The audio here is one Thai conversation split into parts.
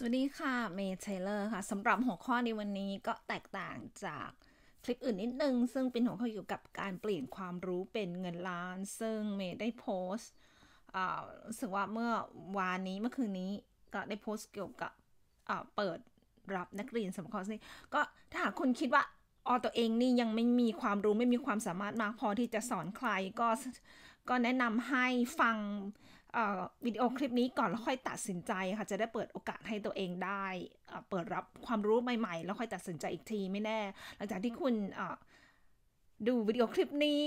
สวัสดีค่ะ เมย์เทเลอร์ค่ะสำหรับหัวข้อในวันนี้ก็แตกต่างจากคลิปอื่นนิดนึงซึ่งเป็นหัวข้อเกี่ยวกับการเปลี่ยนความรู้เป็นเงินล้าน ซึ่งเมย์ได้โพสต์รู้สึกว่าเมื่อวานนี้เมื่อคืนนี้ก็ได้โพสต์เกี่ยวกับเปิดรับนักเรียนสำหรับคอร์สนี้ก็ถ้าหากคุณคิดว่าออตัวเองนี่ยังไม่มีความรู้ไม่มีความสามารถมากพอที่จะสอนใคร ก็ก็แนะนำให้ฟังวิดีโอคลิปนี้ก่อนแล้วค่อยตัดสินใจค่ะจะได้เปิดโอกาสให้ตัวเองได้เปิดรับความรู้ใหม่ๆแล้วค่อยตัดสินใจอีกทีไม่แน่ หลังจากที่คุณดูวิดีโอคลิปนี้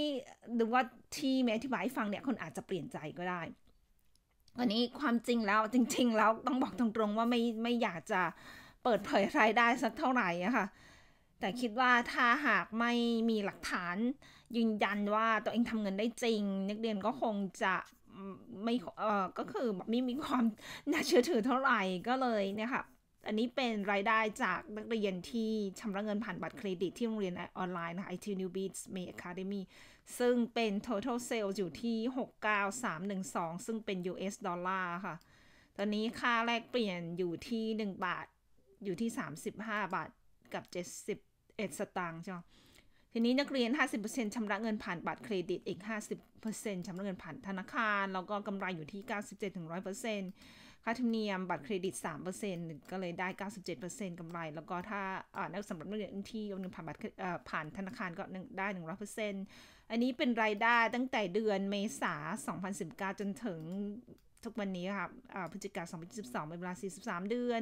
หรือว่าที่แม่ทีิบายฟังเนี่ยคนอาจจะเปลี่ยนใจก็ได้วันนี้ความจริงแล้วจริงๆแล้วต้องบอกตรงๆ ว่าไม่ไม่อยากจะเปิดเผยรายได้สักเท่าไหร่อะค่ะแต่คิดว่าถ้าหากไม่มีหลักฐาน ยืนยันว่าตัวเองทำเงินได้จริงนักเรียนก็คงจะไม่เออก็คือไม่มีความน่าเชื่อถือเท่าไหร่ ก็เลยเนี่ยค่ะ อันนี้เป็นรายได้จากนักเรียนที่ชำระเงินผ่านบัตรเครดิตที่โรงเรียนออนไลน์นะคะ IT New Beats May Academy ซึ่งเป็น total sales อยู่ที่ 69312 ซึ่งเป็น US ดอลลาร์ค่ะ ตอนนี้ค่าแลกเปลี่ยนอยู่ที่ 1 บาท อยู่ที่ 35 บาทกับ71สตางค์ใช่ไหมทีนี้นักเรียน 50%ชำระเงินผ่านบัตรเครดิต อีก 50%ชำระเงินผ่านธนาคาร แล้วก็กำไรอยู่ที่97-100%ค่าธรรมเนียมบัตรเครดิต 3%ก็เลยได้ 97%กำไร แล้วก็ถ้านักสำหรับนักเรียนที่โอนเงินผ่านบัตรผ่านธนาคารก็ได้100%อันนี้เป็นรายได้ตั้งแต่เดือนเมษา2019 จนถึง ทุกวันนี้ครับพฤศจิกายน2022เป็นเวลา43เดือน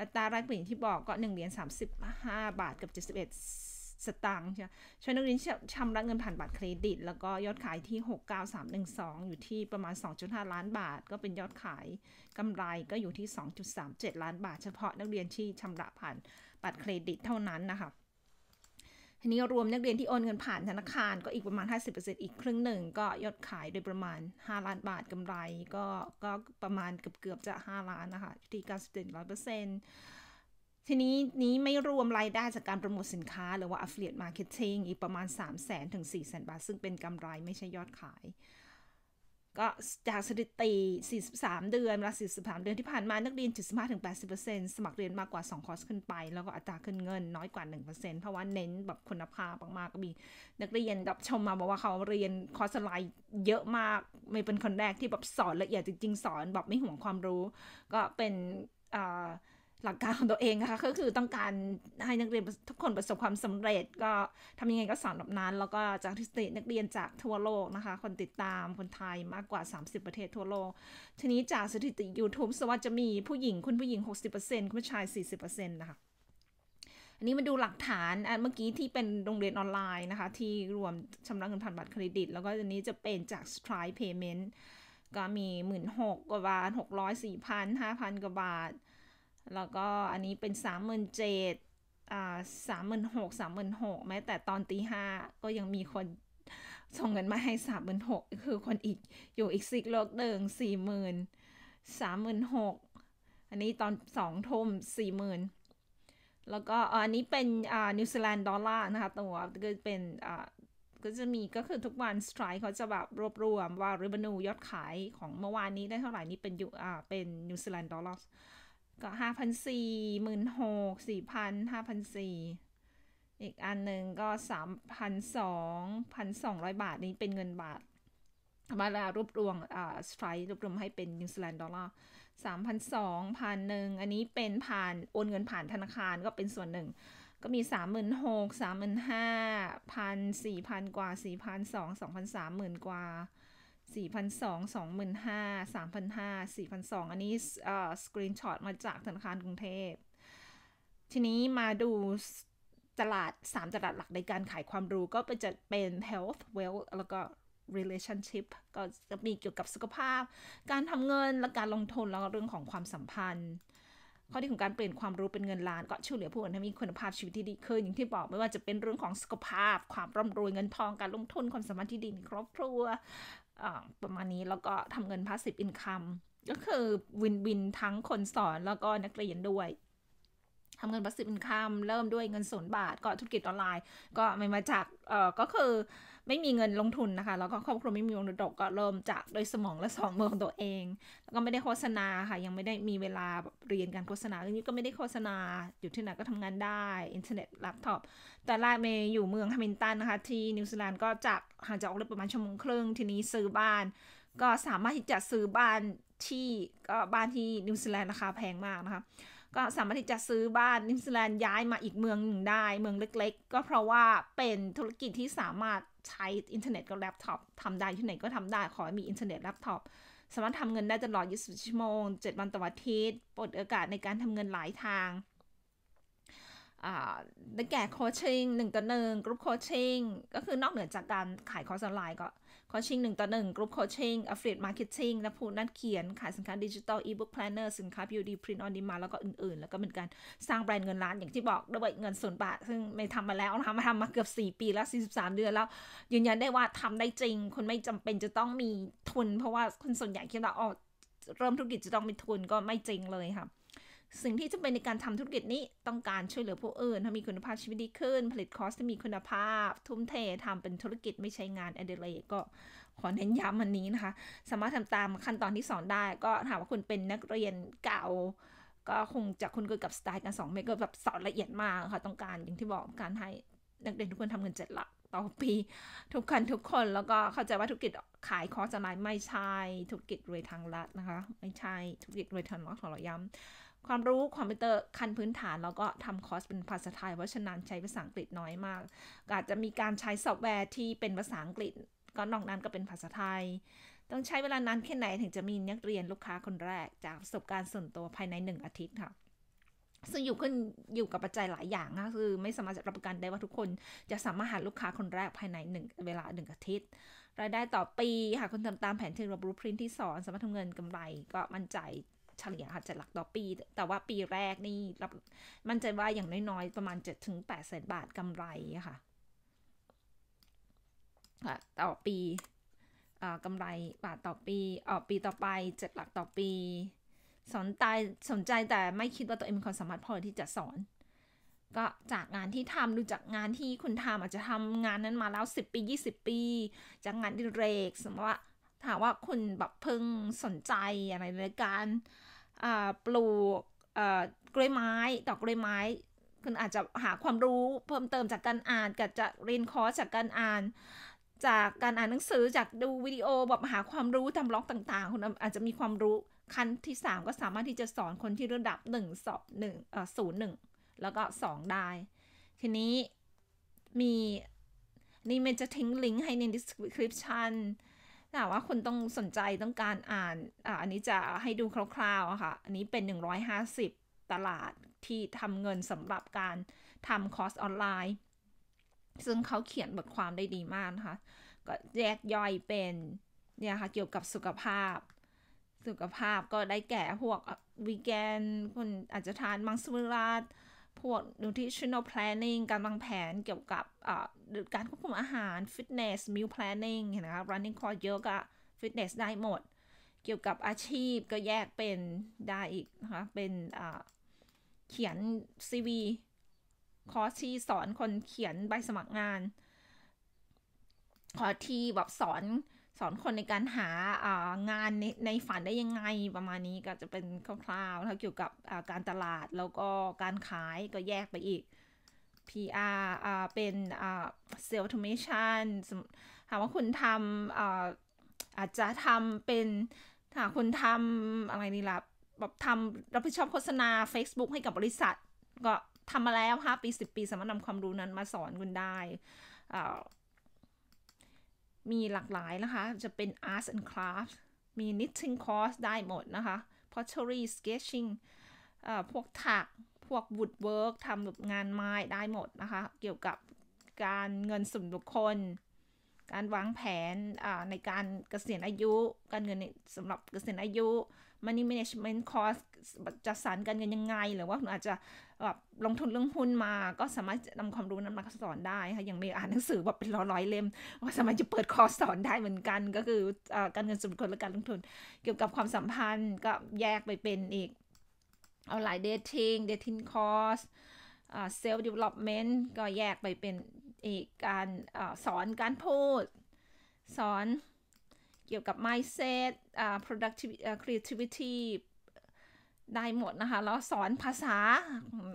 อัตราแลกเปลี่ยนที่บอกก็1เหรียญ35บาทกับ 71สตางค์ใช่ ช่วยนักเรียนชำระเงินผ่านบัตรเครดิต แล้วก็ยอดขายที่ 69312 อยู่ที่ประมาณ 2.5 ล้านบาท ก็เป็นยอดขายกำไรก็อยู่ที่ 2.37 ล้านบาทเฉพาะนักเรียนที่ชำระผ่านบัตรเครดิตเท่านั้นนะคะทีนี้รวมนักเรียนที่โอนเงินผ่านธนาคารก็อีกประมาณ50%อีกครึ่งหนึ่งก็ยอดขายโดยประมาณ 5 ล้านบาทกำไรก็ก็ประมาณเกือบเกือบจะ 5 ล้านนะคะที่การสเตนร้อยเปอร์เซ็นต์ทีนี้นี้ไม่รวมรายได้จากการโปรโมทสินค้า หรือว่า affiliate marketing อีกประมาณ3 0 0แสนถึง4 0 0สนบาท ซึ่งเป็นกำไรไม่ใช่ยอดขาย ก็จากสถิติ 43 เดือนเวลา43 เดือนที่ผ่านมานักเรียน 75-80%สมัครเรียนมากกว่า 2 คอร์สขึ้นไป แล้วก็อัตราขึ้นเงินน้อยกว่า 1%เพราะว่าเน้นแบบคุณภาพมากๆก็มีนักเรียนรับชมมาบอกว่าเขาเรียนคอร์สไลน์เยอะมากไม่เป็นคนแรกที่แบบสอนละเอียดจริง ๆ สอนแบบไม่ห่วงความรู้ ก็เป็นอ่าหลักการของตัวเองนะคะก็คือต้องการให้นักเรียนทุกคนประสบความสำเร็จ ก็ทำยังไงก็สอนแบบนั้น แล้วก็จากทฤษฎีนักเรียนจากทั่วโลกนะคะ คนติดตามคนไทยมากกว่า 30 ประเทศทั่วโลกทีนี้จากสถิติ YouTube สวัสจะมีผู้หญิง คุณผู้หญิง 60%คุณผู้ชาย 40%นะคะ อันนี้มาดูหลักฐานอันเมื่อกี้ที่เป็นโรงเรียนออนไลน์นะคะที่รวมชำระเงินผ่านบัตรเครดิตแล้วก็อันนี้จะเป็นจาก Stripe Payment ก็มี 1 6นหกว่าบาทหกร้อยสี่พันห้าพันกว่าบาทแล้วก็อันนี้เป็น 37,000อ่าสามหมื่นหกสามหมื่นหกแม้แต่ตอนตีห้าก็ยังมีคนส่งเงินมาให้สามหมื่นหกคือคนอีก อยู่อีกซิกโลกเดิงสี่หมื่นสามหมื่นหกอันนี้ตอนสองทุ่มสี่หมื่นแล้วก็อันนี้เป็นอ่านิวซีแลนด์ดอลลาร์นะคะตัวก็เป็นอ่าก็จะมีก็คือทุกวันสไตร์เขาจะแบบรวบรวมว่ารีเวนูยอดขาย ของเมื่อวานนี้ได้เท่าไหร่นี้เป็นยูอ่าเป็นนิวซีแลนด์ดอลลาร์ก็ห้าพันสี่หมื่นหกสี่พันห้าพันสี่อีกอันหนึ่งก็สามพันสองพันสองร้อยบาทนี้เป็นเงินบาท มาลารวบรวมอ่าสไตร์รวบรวมให้เป็นนิวซีแลนด์ดอลลาร์สามพันสองพันหนึ่งอันนี้เป็นผ่าน โอนเงินผ่านธนาคารก็เป็นส่วนหนึ่ง ก็มีสามหมื่นหกสามหมื่นห้าพันสี่พันกว่าสี่พันสองสองพันสามหมื่นกว่า4,200พ5 0 0 0 3,500 4ั0 0อันนี้สกรีนช็อตมาจากธนาคารกรุงเทพ ทีนี้มาดูตลาด 3 ตลาดหลักในการขายความรู้ก็เป็นจะเป็น health wealth แล้วก็ relationship ก็จะมีเกี่ยวกับสุขภาพ การทำเงินและการลงทุนแล้วก็เรื่องของความสัมพันธ์ ข้อที่ของการเปลี่ยนความรู้เป็นเงินล้านก็ช่วยเหลือผู้อื่นให้มีคุณภาพชีวิตที่ดีขึ้นอย่างที่บอกไม่ว่าจะเป็นเรื่องของสุขภาพ ความร่ำรวยเงินทองการลงทุนความสามารถที่ดีในครอบครัวประมาณนี้แล้วก็ทำเงินพาสซีฟอินคัมก็คือวินวินทั้งคนสอนแล้วก็นักเรียนด้วยทำเงินบั s s i v e i n c o m เริ่มด้วยเงินสนบาทก็ธุรกิจออนไลน์ก็ไม่มาจากเอ่อก็คือไม่มีเงินลงทุนนะคะแล้วก็ครอบครัวไม่มีวงดกก็เริ่มจากโดยสมองและสองมือของตัวเองแล้วก็ไม่ได้โฆษณาค่ะ ยังไม่ได้มีเวลาเรียนการโฆษณาเรื่องนี้ก็ไม่ได้โฆษณาอยู่ที่ไหนก็ทำงานได้ อินเทอร์เน็ตแล็ปท็อปแต่แรกเมย์อยู่เมืองฮมินตันนะคะที่นิวซีแลนด์ก็จากห่างจากออกเรือประมาณชั่วโมงครึ่งทีนี้ซื้อบ้านก็สามารถที่จะซื้อบ้านที่ก็บ้านที่นิวซีแลนด์ราคาแพงมากนะคะก็สามารถที่จะซื้อบ้านนิวซีแลนด์ ย้ายมาอีกเมืองหนึ่งได้เมืองเล็ก ๆ ก็เพราะว่าเป็นธุรกิจที่สามารถใช้อินเทอร์เน็ตกับแล็ปท็อปทำได้ที่ไหนก็ทำได้ ขอให้มีอินเทอร์เน็ตแล็ปท็อปสามารถทำเงินได้ตลอด 24 ชั่วโมง 7 วันต่ออาทิตย์ปลดโอกาสในการทำเงินหลายทางได้แก่โคชชิ่งหนึ่งต่อหนึ่งกรุ๊ปโคชชิ่งก็คือนอกเหนือจากการขายคอร์สออนไลน์ก็โคชชิ่งหนึ่งต่อหนึ่งกรุ๊ปโคชชิ่งอัฟเฟรดมาร์เก็ตชิ่งและผู้นันเขียน ขายสินค้าดิจิทัลอีบุ๊กแพลนเนอร์สินค้าพิวดีพรินต์ออนดีมาแล้วก็อื่นๆ แล้วก็เป็นการสร้างแบรนด์เงินล้านอย่างที่บอกด้วยเงินส่วนบาทซึ่งไม่ทำมาแล้วทำมาทำมาเกือบ 4 ปีแล้ว 43 เดือนแล้ว ยืนยันได้ว่าทำได้จริงคุณไม่จำเป็นจะต้องมีทุน เพราะว่าคนส่วนใหญ่คิดว่าอ๋อเริ่มธุรกิจจะต้องมีทุนก็ไม่จริงเลยค่ะสิ่งที่จะเป็นในการทำธุรกิจนี้ต้องการช่วยเหลือผู้อื่นให้มีคุณภาพชีวิตดีขึ้น ผลิตคอร์สที่มีคุณภาพทุ่มเททำเป็นธุรกิจไม่ใช่งานอดิเรกก็ ขอเน้นย้ำอันนี้นะคะ สามารถทำตามขั้นตอนที่สอนได้ ก็ถามว่าคุณเป็นนักเรียนเก่า ก็คงจะคุณเกิดกับสไตล์การสอนเมก็แบบสอนละเอียดมากค่ะต้องการอย่างที่บอกการให้นักเรียนทุกคนทำเงินเจ็ดหลักต่อปีทุกคนทุกคนแล้วก็เข้าใจว่าธุรกิจขายคอร์สอะไลน์ไม่ใช่ธุรกิจรวยทางรัฐนะคะ ไม่ใช่ธุรกิจรวยทางรัฐขอเราย้ำความรู้คอมพิวเตอร์ขั้นพื้นฐาน แล้วก็ทำคอร์สเป็นภาษาไทย เพราะฉะนั้นใช้ภาษาอังกฤษน้อยมาก อาจจะมีการใช้ซอฟต์แวร์ที่เป็นภาษาอังกฤษ ก็นอกนั้นก็เป็นภาษาไทย ต้องใช้เวลานานแค่ไหนถึงจะมีนักเรียนลูกค้าคนแรกจากประสบการณ์ส่วนตัวภายใน 1 อาทิตย์ค่ะ ซึ่งอยู่ขึ้นอยู่กับปัจจัยหลายอย่างนะคือ ไม่สามารถรับประกันได้ว่าทุกคนจะสามารถหาลูกค้าคนแรกภายในหนึ่งเวลาหนึ่งอาทิตย์ รายได้ต่อปีค่ะคนทำตามแผนที่ระบบรูปรินที่สอนสามารถทำเงินกำไรก็มั่นใจเฉลี่ยะเจจะหลักต่อปี แต่ว่าปีแรกนี่รับมันจะว่าอย่างน้อยๆประมาณเจ็ดถึงแปดแสนบาทกำไรค่ะ ต่อปีกำไรบาทต่อปีออกปีต่อไปเจ็ดหลักต่อปีสนใจสนใจแต่ไม่คิดว่าตัวเองมีความสามารถพอที่จะสอน ก็จากงานที่ทำดูจากงานที่คุณทำอาจจะทำงานนั้นมาแล้ว 10 ปี 20 ปีจากงานดิเรกสมมติว่าถามว่าคุณแบบเพิ่งสนใจอะไรในการปลูกกล้วยไม้ดอกกล้วยไม้ คุณอาจจะหาความรู้เพิ่มเติมจากการอ่านกับจากเรียนคอร์สจากการอ่าน จากการอ่านหนังสือจากดูวิดีโอแบบหาความรู้ทำล็อกต่างๆ คุณอาจจะมีความรู้ขั้นที่ 3 ก็สามารถที่จะสอนคนที่ระดับ1สอบ1เอ่อศูนย์หนึ่งแล้วก็ 2 ได้ทีนี้มี นี่มันจะทิ้งลิงก์ให้ใน description ถ้าว่าคุณต้องสนใจต้องการอ่านอ่าอันนี้จะให้ดูคร่าวๆค่ะ อันนี้เป็น 150 ตลาดที่ทำเงินสำหรับการทำคอร์สออนไลน์ ซึ่งเขาเขียนบทความได้ดีมากนะคะก็แยกย่อยเป็นเนี่ยค่ะเกี่ยวกับสุขภาพ สุขภาพก็ได้แก่พวกวีแกนคนอาจจะทานมังสวิรัติพวก nutritional planning การวางแผนเกี่ยวกับการควบคุมอาหาร fitness meal planning เห็นไหมคะ running course เยอะก็ fitness ได้หมด เกี่ยวกับอาชีพก็แยกเป็นได้อีกนะคะเป็นเขียน CV คอร์สที่สอนคนเขียนใบสมัครงานคอร์สที่แบบสอนสอนคนในการหาางานในในฝันได้ยังไงประมาณนี้ก็จะเป็นคร่าวๆถ้าเกี่ยวกับการตลาดแล้วก็การขายก็แยกไปอีก PR เป็นเซลล์ทอ t o ชันถามว่าคุณทำอาอาจจะทำเป็น ถ้าคุณทำอะไรนี่ล่ะแบบทำรับผิดชอบโฆษณา Facebook ให้กับบริษัท ก็ทำมาแล้วะปี 10 ปีสามารถนำความรู้นั้นมาสอนคุณได้มีหลากหลายนะคะ จะเป็น Arts and Crafts มี Knitting Course ได้หมดนะคะ Pottery Sketching พวกถัก พวก Woodwork ทำแบบงานไม้ได้หมดนะคะ เกี่ยวกับการเงินส่วนบุคคล การวางแผนในการเกษียณอายุ การเงินสำหรับเกษียณอายุ Money Management Course จะสรรการเงินยังไงหรือว่าคุณอาจจะแบบลงทุนเรื่องหุ้นมาก็สามารถนำความรู้นั้นมาสอนได้ค่ะอย่างเมย์อ่านหนังสือแบบเป็นร้อยๆเล่มก็สามารถจะเปิดคอร์สสอนได้เหมือนกัน ก็คือการเงินส่วนบุคคลและการลงทุน เกี่ยวกับความสัมพันธ์ก็แยกไปเป็นอีก เอาหลายเดทติ้งเดทิ้งคอร์สเซลล์ดีเวล็อปเมนต์ก็แยกไปเป็นอีกการอสอนการพูด สอนเกี่ยวกับ mindset productivity creativity ได้หมดนะคะ แล้วสอนภาษา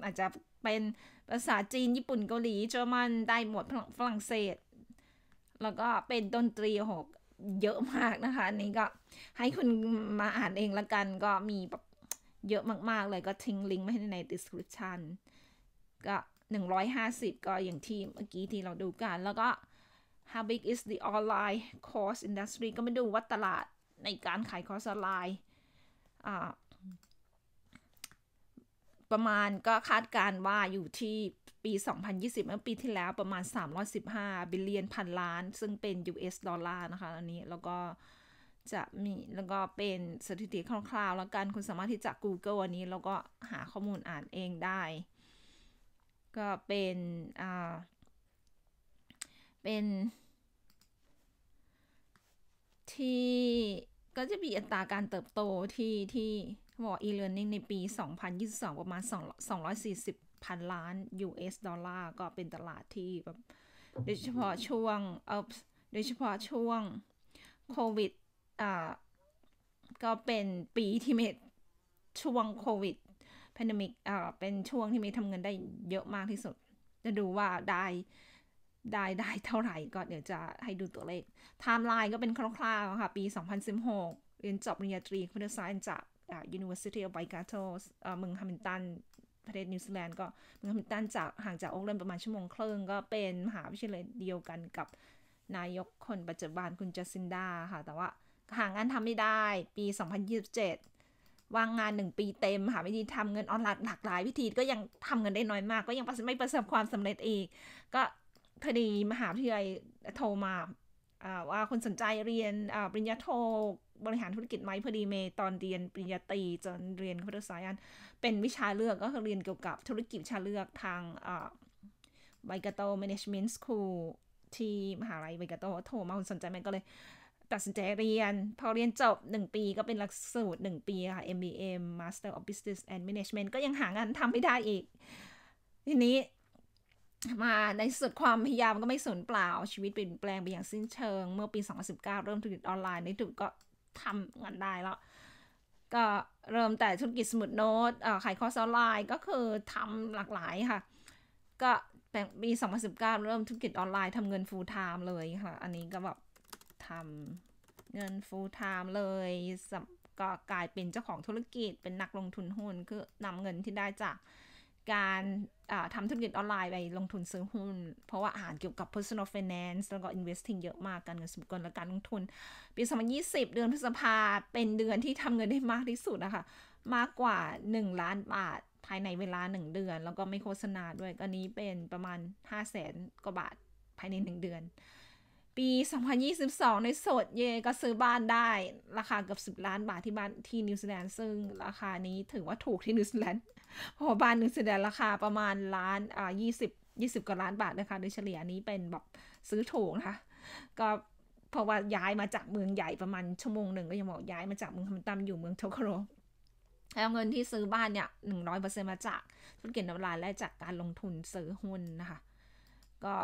อาจจะเป็นภาษาจีนญี่ปุ่นเกาหลีเยอรมันได้หมดฝรั่งเศส แล้วก็เป็นดนตรีหกเยอะมากนะคะอันนี้ก็ให้คุณมาอ่านเองละกันก็มีแบบเยอะมากๆเลยก็ทิ้งลิงก์ไว้ใน description ก็ 150 ก็อย่างที่เมื่อกี้ที่เราดูกัน แล้วก็ how big is the online course industry ก็มาดูว่าตลาดในการขายคอร์สออนไลน์ประมาณก็คาดการว่าอยู่ที่ปี 2020เมื่อปีที่แล้วประมาณ 315 บิลเลียนพันล้านซึ่งเป็น US ดอลลาร์นะคะอันนี้แล้วก็จะมีแล้วก็เป็นสถิติคร่าวๆแล้วกันคุณสามารถที่จะ Google อันนี้ แล้วก็หาข้อมูลอ่านเองได้ ก็เป็น อ่าเป็น ที่ก็จะมีอัตราการเติบโตที่ที่บอก e-learning ในปี 2022 ประมาณ240พันล้าน US ดอลลาร์ก็เป็นตลาดที่แบบ โดยเฉพาะช่วงโดยเฉพาะช่วงโควิดอ่า ก็เป็นปีที่มีช่วงโควิดแพนดมิกอ่า เป็นช่วงที่มีทำเงินได้เยอะมากที่สุด จะดูว่าได้ ได้ ได้เท่าไหร่ก็เดี๋ยวจะให้ดูตัวเลขไทม์ไลน์ก็เป็นคร่าวๆ ค่ะ ปี 2016 เรียนจบปริญญาตรีคุณศาสตร์จาก University of Waikato เมืองฮามิลตัน ประเทศนิวซีแลนด์ก็ เมืองฮามิลตันจากห่างจากโอเกลนประมาณ ชั่วโมงครึ่งก็เป็น มหาวิทยาลัยเดียวกันกับนายกคนปัจจุบันคุณจัสินดาค่ะ แต่ว่าห่างานทำไม่ได้ปี 2027 ว่างงานหนึ่งปีเต็มหาวิธีทำเงินออนไลน์หลากหลาย วิธีก็ยังทำเงินได้น้อยมาก ก็ยังไม่ประสบความสำเร็จอีก ก็พอดีมหาวิทยาลัยโทรมาว่าคนสนใจเรียนปริญญาโทบริหารธุรกิจไหมพอดีเมย์ตอนเรียนปริญญาตรีจนเรียนคอมพิวเตอร์ไซน์เป็นวิชาเลือกก็คือเรียนเกี่ยวกับธุรกิจวิชาเลือกทางไบกาโตแมネจเมนต์สคูลที่มหาลัยไบกาโตโทรมาสนใจไหมก็เลยตัดสินใจเรียนพอเรียนจบ 1 ปีก็เป็นหลักสูตร 1 ปีค่ะ MBA Master of Business and Management ก็ยังหางานทำไม่ได้อีก ทีนี้มาในสุดความพยายามก็ไม่สูญเปล่า ชีวิตเปลี่ยนแปลงไปอย่างสิ้นเชิงเมื่อปี2019เริ่มธุรกิจออนไลน์ในทุดก็ทำงันได้แล้ว ก็เริ่มแต่ธุรกิจสมุดโน้ตขายคอร์สออนไลน์ ก็คือทำหลากหลายค่ะ ก็ปี2019 เริ่มธุรกิจออนไลน์ทำเงินฟูลไทม์เลยค่ะ อันนี้ก็แบบทำเงินฟูลไทม์เลย ก็กลายเป็นเจ้าของธุรกิจเป็นนักลงทุนหุ้นคือนำเงินที่ได้จากการทำธุรกิจออนไลน์ไปลงทุนซื้อหุ้น เพราะว่าอ่านเกี่ยวกับ personal finance แล้วก็ investing เยอะมากการเงินสุกลและการลงทุน ปี2020 เดือนพฤษภาเป็นเดือนที่ทำเงินได้มากที่สุดนะคะมากกว่า 1 ล้านบาทภายในเวลา 1 เดือน แล้วก็ไม่โฆษณาด้วยอันนี้เป็นประมาณ 5 0 0แสนกว่าบาทภายใน 1 เดือนปี 2022 ในโสดเยก็ซื้อบ้านได้ราคาเกือบ10 ล้านบาทที่บ้านที่นิวซีแลนด์ซึ่งราคานี้ถือว่าถูกที่นิวซีแลนด์เพราะบ้านนิวซีแลนด์ราคาประมาณล้านอ่า20 20กว่าล้านบาทนะคะ โดยเฉลี่ยนี้เป็นแบบซื้อถูกนะคะก็เพราะว่าย้ายมาจากเมืองใหญ่ประมาณชั่วโมงหนึ่ง ก็ยังบอก ย้ายมาจากเมืองคำตัมอยู่เมืองโทโคโรแล้วเงินที่ซื้อบ้านเนี่ยหนึ่งร้อยเปอร์เซ็นมาจากธุรกิจนวลายและจากการลงทุนซื้อหุ้นนะคะก็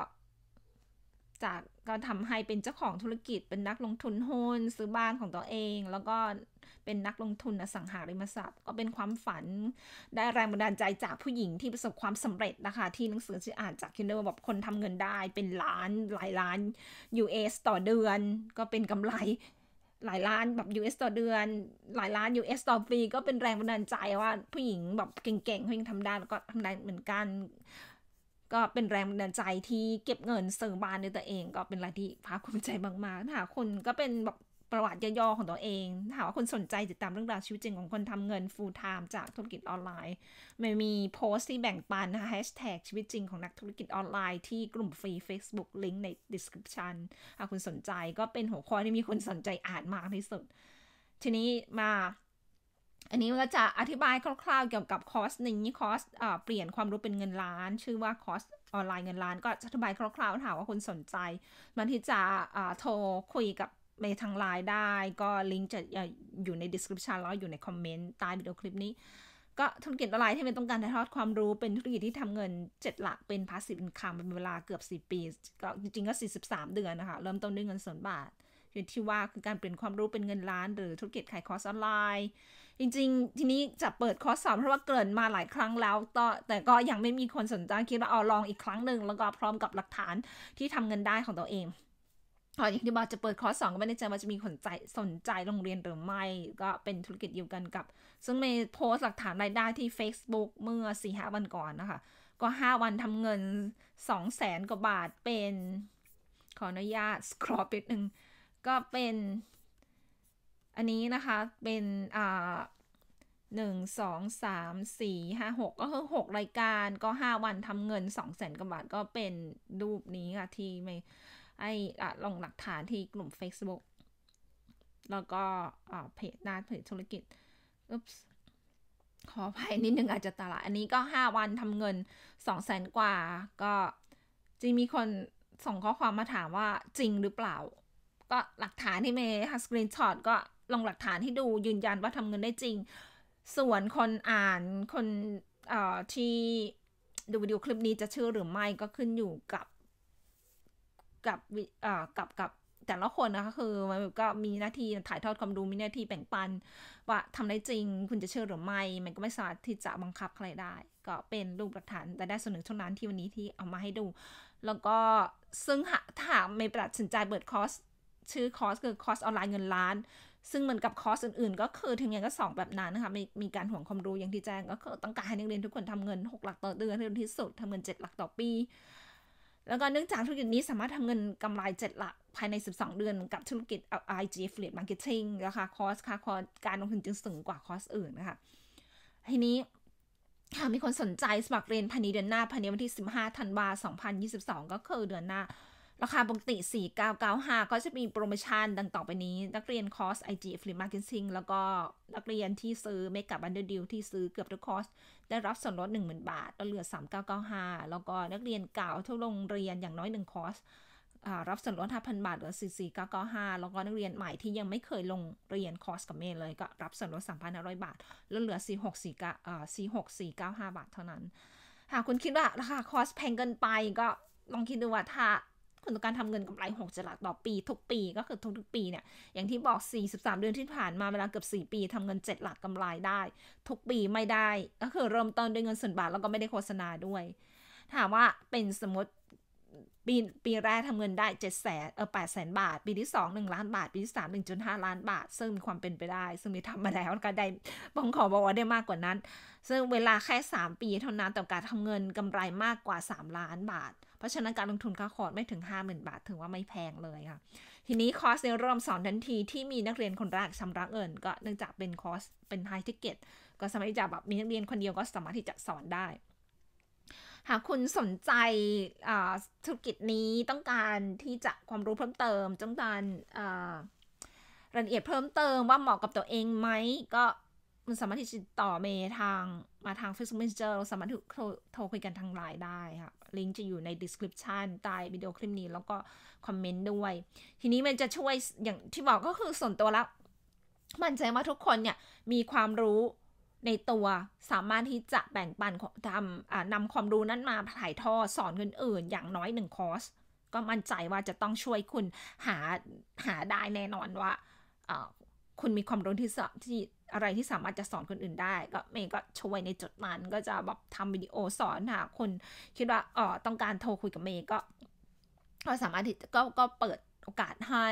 จากการทำให้เป็นเจ้าของธุรกิจ เป็นนักลงทุนหุ้น ซื้อบ้านของตัวเอง แล้วก็เป็นนักลงทุนอสังหาริมทรัพย์ก็เป็นความฝัน ได้แรงบันดาลใจจากผู้หญิงที่ประสบความสำเร็จนะคะ ที่หนังสือที่อ่านจากคินเดอร์แบบคนทำเงินได้ เป็นล้านหลายล้าน US ต่อเดือนก็เป็นกำไรหลายล้านแบบ US ต่อเดือนหลายล้าน US ต่อปีก็เป็นแรงบันดาลใจว่าผู้หญิงแบบเก่งๆเขายังทำได้แล้วก็ทำได้เหมือนกันก็เป็นแรงบันดาลใจที่เก็บเงินเสริมบ้านด้วยตัวเองก็เป็นอะไรที่ภาคภูมิใจมากๆ ถ้าคุณก็เป็นแบบประวัติย่อๆของตัวเอง ถ้าว่าคนสนใจติดตามเรื่องราวชีวิตจริงของคนทำเงิน full time จากธุรกิจออนไลน์ม่มีโพสต์ที่แบ่งปันนะคะแฮชแท็กชีวิตจริงของนักธุรกิจออนไลน์ที่กลุ่มฟรี Facebook ลิงก์ใน description ้าคุณสนใจก็เป็นหัวข้อที่มีคนสนใจอ่านมากที่สุด ทีนี้มาอันนี้มันก็จะอธิบายคร่าวๆเกี่ยวกับคอึ่งนี้ คอสเปลี่ยนความรู้เป็นเงินล้าน ชื่อว่า คอสออนไลน์เงินล้าน ก็อธิบายคร่าวๆถามว่าคุณสนใจ มันที่จะโทรคุยกับในทางไลน์ได้ ก็ลิงก์จะอยู่ใน description แล้วอยู่ในคอมเมนต์ใต้วิดีโอคลิปนี้ ก็ธุรกิจออนไลน์ที่เป็นต้องการถ่ายทอดความรู้เป็นธุรกิจที่ทำเงิน7หลักเป็น passive income เป็นเวลาเกือบ4ปี ก็จริงๆก็43เดือนนะคะเริ่มต้นด้วยเงินสนบาท่อที่ว่าคือการเปลี่ยนความรู้เป็นเงินล้าน หรือธุรกิจขายคอร์สออนไลน์จริง ๆ ทีนี้จะเปิดคอร์สสอนเพราะว่าเกินมาหลายครั้งแล้วต่อแต่ก็ยังไม่มีคนสนใจคิดว่าเอาลองอีกครั้งหนึ่ง แล้วก็พร้อมกับหลักฐานที่ทำเงินได้ของตัวเองพออย่างที่บอกจะเปิดคอร์สสอนก็ไม่ได้ใจว่าจะมีคนใจสนใจโรงเรียนหรือไม่ก็เป็นธุรกิจเดียวกันกับ ซึ่งในโพสต์หลักฐานรายได้ที่ Facebook เมื่อสี่หวันก่อนนะคะก็5วันทำเงิน2 0 0แสนกว่าบาทเป็นขออนุญาตสครอปนิดนึงก็เป็นอันนี้นะคะ เป็นอ่าหนึ่งสองสาม สี่ ห้าหก ก็คือหกรายการก็ห้าวันทำเงินสองแสนกว่าบาท ก็เป็นรูปนี้ค่ะ ที่ไม่ไอ้ลงหลักฐานที่กลุ่ม Facebook แล้วก็เพจหน้า เพจธุรกิจอุ๊บขออภัยนิดนึงอาจจะตลาดอันนี้ก็ 5 วันทำเงิน2 0 0แสนกว่า ก็จริงมีคนส่งข้อความมาถามว่าจริงหรือเปล่า ก็หลักฐานที่เมย์สกรีนช็อตก็ลงหลักฐานให้ดูยืนยันว่าทำเงินได้จริง ส่วนคนอ่านคนที่ดูวิดีโอคลิปนี้จะเชื่อหรือไม่ก็ขึ้นอยู่กับกับกับกับแต่ละคนนะคะคือมันก็มีหน้าที่ถ่ายทอดความรู้มีหน้าที่แบ่งปันว่าทำได้จริง คุณจะเชื่อหรือไม่ มันก็ไม่สามารถที่จะบังคับใครได้ ก็เป็นรูปหลักฐาน แต่ได้เสนอเท่านั้นที่วันนี้ที่เอามาให้ดู แล้วก็ซึ่งถ้าไม่ตัดสินใจเปิดคอร์สชื่อคอร์สคือคอร์สออนไลน์เงินล้านซึ่งเหมือนกับคอร์สอื่นๆ ก็คือทีมงางก็สอนแบบนั้นนะคะมีมีการห่วงความรู้อย่างที่แจ้งก็คือต้องการให้นักเรียนทุกคนทำเงิน 6 หลักต่อเดือนเร็วที่สุดทำเงิน 7 หลักต่อปี แล้วก็เนื่องจากธุรกิจนี้สามารถทำเงินกำไร7หลักภายใน 12 เดือนกับธุรกิจ IG Affiliate Marketing นะคะคอร์ส ค่ะคอร์สการลงทุนจึงสูงกว่าคอร์สอื่นนะคะทีนี้หากมีคนสนใจสมัครเรียนภายในเดือนหน้าภายในวันที่15ธันวาคม2022ก็คือเดือนหน้าราคาปกติ 4995 ก็จะมีโปรโมชั่นดังต่อไปนี้ นักเรียนคอร์ส IG Affiliate Marketing แล้วก็นักเรียนที่ซื้อ m มกับบ u n d ดอ d e ดิวที่ซื้อเกือบทุกคอร์สได้รับส่วนลด10,000 บาทกลเหลือ 3995 แล้วก็นักเรียนเก่าทุกโรงเรียนอย่างน้อย 1 คอร์สรับส่วนลด5,000บาทเหลือ44995 แล้วก็นักเรียนใหม่ที่ยังไม่เคยลงเรียนคอร์สกับเมย์เลยก็รับส่วนลด3,500บาทแล้วเหลือ46495 บาทเท่านั้น หากคุณคิดว่าราคาคอร์สแพงเกินไป ก็ลองคิดดูว่าถ้าผลต่อการทำเงินกำไร6จลักต่อปี ทุกปี ก็คือทุกๆ ปีเนี่ยอย่างที่บอก 43เดือนที่ผ่านมาเวลาเกือบ4 ปี ทำเงิน 7 หลักกำไรได้ ทุกปีไม่ได้ก็คือเริ่มต้นด้วยเงินส่วนบาทแล้วก็ไม่ได้โฆษณาด้วย ถามว่าเป็นสมมติปีปีแรกทำเงินได้7จ็ดแสนเออแปดแสนบาท ปีที่2 1ล้านบาทปีที่สาห้าล้านบาทซึ่งมีความเป็นไปได้ ซึ่งมีทำมาแล้วก็ได้บองขอบอกว่าได้มากกว่านั้น ซึ่งเวลาแค่ 3 ปีเท่านั้นแต่การทำเงินกำไรมากกว่า 3 ล้านบาทเพราะฉะนั้นการลงทุนค่าคอร์สไม่ถึง 50,000 บาทถือว่าไม่แพงเลยค่ะ ทีนี้คอร์สในเริ่มสอนทันทีที่มีนักเรียนคนแรกชำระเงินก็เนื่องจากเป็นคอร์สเป็นไฮทิเกตก็สามารถที่จะแบบมีนักเรียนคนเดียวก็สามารถที่จะสอนได้ หากคุณสนใจธุรกิจนี้ต้องการที่จะความรู้เพิ่มเติมต้องการรายละเอียดเพิ่มเติมว่าเหมาะกับตัวเองไหมก็มันสามารถที่จะต่อเมทางมาทาง Facebook Messenger เราสามารถโทรคุยกันทางไลน์ได้ค่ะลิงก์จะอยู่ใน description ใต้วิดีโอคลิปนี้แล้วก็คอมเมนต์ด้วย ทีนี้มันจะช่วยอย่างที่บอกก็คือส่วนตัวแล้วมั่นใจว่าทุกคนเนี่ยมีความรู้ในตัว สามารถที่จะแบ่งปันทำนำความรู้นั้นมาถ่ายทอดสอนคนอื่นอย่างน้อยหนึ่งคอร์สก็มั่นใจว่าจะต้องช่วยคุณหาหาได้แน่นอนว่าคุณมีความรู้ที่ที่อะไรที่สามารถจะสอนคนอื่นได้ ก็เมย์ก็ช่วยในจุดนั้นก็จะแบบทำวิดีโอสอนหาคนคิดว่าเออต้องการโทรคุยกับเมย์ก็ก็ สามารถที่ก็ก็เปิดโอกาสให้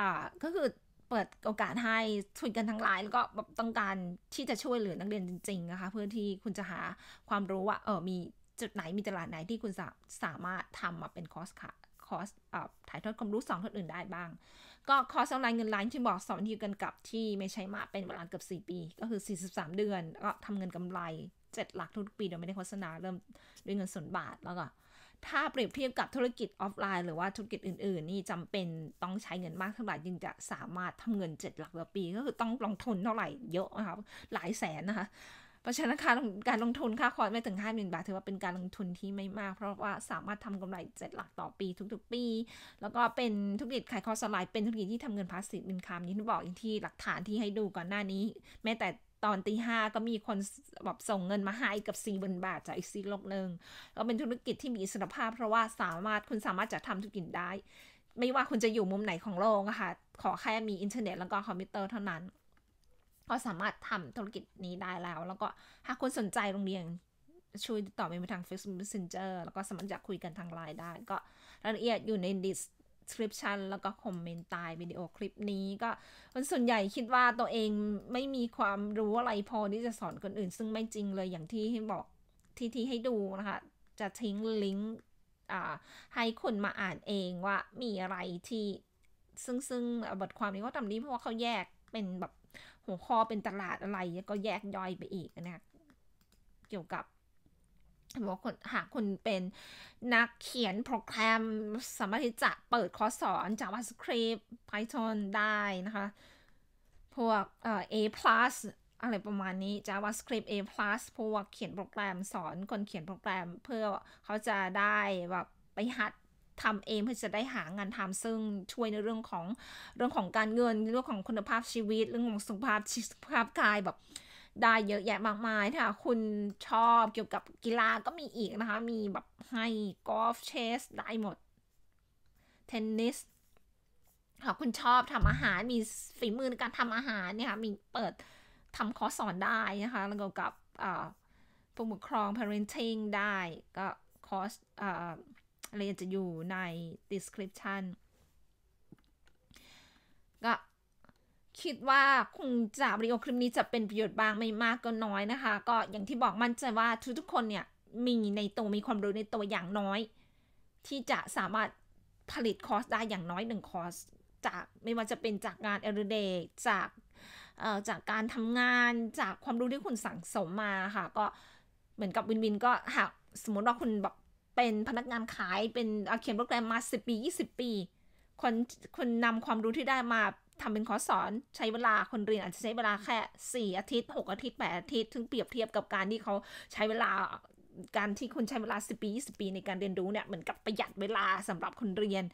อ่าก็คือเปิดโอกาสให้่วยกันทั้งหลายแล้วก็แบบต้องการที่จะช่วยเหลือนักเรียนจริงๆนะคะเพื่อที่คุณจะหาความรู้ว่าเออมีจุดไหนมีตลาดไหนที่คุณสาสามารถทำมาเป็นคอร์สค่ะคอร์สถ่ายทอดความรู้สอนคนอื่นได้บ้างก็คอ์สออนไลน์เงินล้านที่บอกสอนที่กันกับที่ไม่ใช่มาเป็นเวลาเกือบ4 ปี ก็คือ 43 เดือนก็ทำเงินกำไร 7 หลักทุกปีโดยไม่ได้โฆษณาเริ่มด้วยเงินส่วนบาทแล้วก็ ถ้าเปรียบเทียบกับธุรกิจออฟไลน์หรือว่าธุรกิจอื่นๆ นี่จำเป็นต้องใช้เงินมากเท่าไหร่จึงจะสามารถทำเงิน 7 หลักต่อปี ก็คือต้องลงทุนเท่าไหร่เยอะนะคะหลายแสนนะคะราะฉะนั้นรลงการลงทุนค่าคอร์สไม่ถึง5 0,000 บาทถือว่าเป็นการลงทุนที่ไม่มาก เพราะว่าสามารถทำกำไรเจ็ดหลักต่อปีทุกๆปี แล้วก็เป็นธุรกิจขายคอร์สไลน์เป็นธุรกิจที่ทำเงินพาสซีฟอินคัมนี่บอกอย่างที่หลักฐานที่ให้ดูก่อนหน้านี้ แม้แต่ตอนตีห้าก็มีคนแบบส่งเงินมาให้กับ4ี่บนบาทจากอีกซีโลกหนึ่งก็เป็นธุรกิจที่มีอิสรภาพ เพราะว่าสามารถคุณสามารถจะทำธุรกิจได้ ไม่ว่าคุณจะอยู่มุมไหนของโลกะค่ะขอแค่มีอินเทอร์เน็ตแล้วก็คอมพิวเตอร์เท่านั้นก็สามารถทำธุรกิจนี้ได้แล้ว แล้วก็หากคนสนใจโรงเรียนช่วยติดต่อไปทาง Facebook Messenger แล้วก็สามารถจะคุยกันทางไลน์ได้ ก็รายละเอียดอยู่ใน description แล้วก็คอมเมนต์ใต้วิดีโอคลิปนี้ ก็คนส่วนใหญ่คิดว่าตัวเองไม่มีความรู้อะไรพอที่จะสอนคนอื่นซึ่งไม่จริงเลยอย่างที่ให้บอกที่ที่ให้ดูนะคะ จะทิ้งลิงก์ให้คนมาอ่านเองว่ามีอะไรที่ซึ่งซึ่งบทความนี้เขาทำดีเพราะว่าเขาแยกเป็นแบบหัวข้อเป็นตลาดอะไรก็แยกย่อยไปอีกนะ เกี่ยวกับบอกคนหากคุณเป็นนักเขียนโปรแกรมสามารถที่จะเปิดคอร์สสอน JavaScript Python ได้นะคะ พวกเออ A plus อะไรประมาณนี้ JavaScript A plus พวกเขียนโปรแกรมสอนคนเขียนโปรแกรมเพื่อเขาจะได้แบบไปหัดทำเองเพื่อจะได้หางานทำซึ่งช่วยในเรื่องของเรื่องของการเงินเรื่องของคุณภาพชีวิตเรื่องของสุขภาพสุขภาพกายแบบได้เยอะแยะมากมายถ้าคุณชอบเกี่ยวกับกีฬาก็มีอีกนะคะมีแบบให้กอล์ฟเชสได้หมด เทนนิสหากคุณชอบทำอาหารมีฝีมือในการทำอาหารเนี่ยค่ะมีเปิดทำคอร์สสอนได้นะคะแล้วก็กับผู้ปกครอง parenting ได้ก็คอร์สอะไรจะอยู่ใน description ก็คิดว่าคงจะวิดีโอคลิปนี้จะเป็นประโยชน์บ้างไม่มากก็น้อยนะคะ ก็อย่างที่บอกมั่นใจว่าทุกๆคนเนี่ย มีในตัวมีความรู้ในตัวอย่างน้อย ที่จะสามารถผลิตคอร์สได้อย่างน้อยหนึ่งคอร์สจากไม่ว่าจะเป็นจากงานเอรเดจากจากการทำงานจากความรู้ที่คุณสั่งสมมาค่ะก็เหมือนกับวินวินก็หากสมมติว่าคุณแบบเป็นพนักงานขายเป็นเขียนโปรแกรมมา 10 ปี20 ปี คนคนนำความรู้ที่ได้มาทำเป็นคอร์สสอนใช้เวลาคนเรียนอาจจะใช้เวลาแค่ 4 อาทิตย์6อาทิตย์ 8 อาทิตย์ถึงเปรียบเทียบกับการที่เขาใช้เวลาการที่คุณใช้เวลา 10 ปี 20 ปีในการเรียนรู้เนี่ยเหมือนกับประหยัดเวลาสำหรับคนเรียน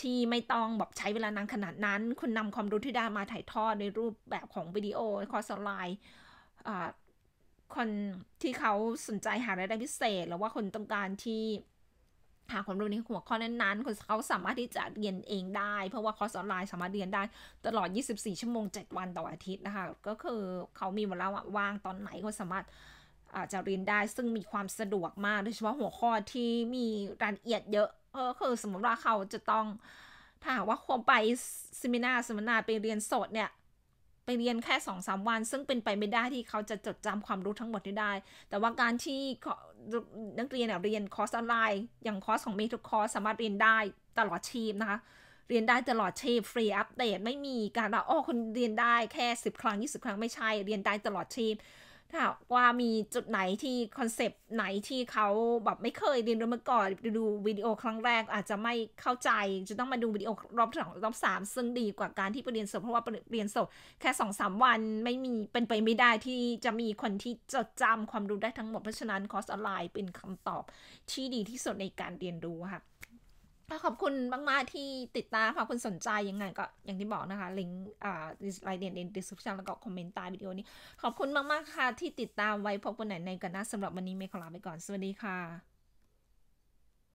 ที่ไม่ต้องแบบใช้เวลานานขนาดนั้นคุณนำความรู้ที่ได้มาถ่ายทอดในรูปแบบของวิดีโอคอร์สออนไลน์คนที่เขาสนใจหารายได้พิเศษหรือว่าคนต้องการที่หาความรู้ในหัวข้อนั้นๆคนเขาสามารถที่จะเรียนเองได้ เพราะว่าคอร์สออนไลน์สามารถเรียนได้ตลอด 24 ชั่วโมง 7 วันต่ออาทิตย์นะคะ ก็คือเขามีเวลาว่างตอนไหนก็สามารถ อาจจะเรียนได้ซึ่งมีความสะดวกมาก โดยเฉพาะหัวข้อที่มีรายละเอียดเยอะเออคือสมมติว่าเขาจะต้องถ้าว่าควรไปสัมินาสมนาไปเรียนสดเนี่ยไปเรียนแค่สองสามวัน ซึ่งเป็นไปไม่ได้ที่เขาจะจดจำความรู้ทั้งหมดได้ แต่ว่าการที่นักเรียนเรียนคอร์สออนไลน์อย่างคอร์สของเมทุกคอร์สสามารถเรียนได้ตลอดชีพนะคะเรียนได้ตลอดชีพฟรีอัปเดตไม่มีการว่าโอ้คนเรียนได้แค่สิบครั้งยี่สิบครั้งไม่ใช่ เรียนได้ตลอดชีพถ้าว่ามีจุดไหนที่คอนเซปต์ไหนที่เขาแบบไม่เคยเรียนรู้มาก่อนดูวิดีโอครั้งแรกอาจจะไม่เข้าใจ จะต้องมาดูวิดีโอรอบสองรอบสามซึ่งดีกว่าการที่ไปเรียนสดเพราะว่าเรียนสดแค่สองสามวันไม่มีเป็นไปไม่ได้ที่จะมีคนที่จดจำความรู้ได้ทั้งหมดเพราะฉะนั้นคอร์สออนไลน์เป็นคำตอบที่ดีที่สุดในการเรียนรู้ค่ะขอบคุณมาก ๆ ที่ติดตามค่ะคุณสนใจยังไงก็อย่างที่บอกนะคะ ลิงก์อ่าไลน์เด่นเด่นดิสุขิาชัแล้วก็คอมเมนต์ใต้วิดีโอนี้ ขอบคุณมาก ๆ ค่ะ ที่ติดตามไว้พบกันไหนในกันนะสำหรับวันนี้เมย์ขอลาไปก่อน สวัสดีค่ะ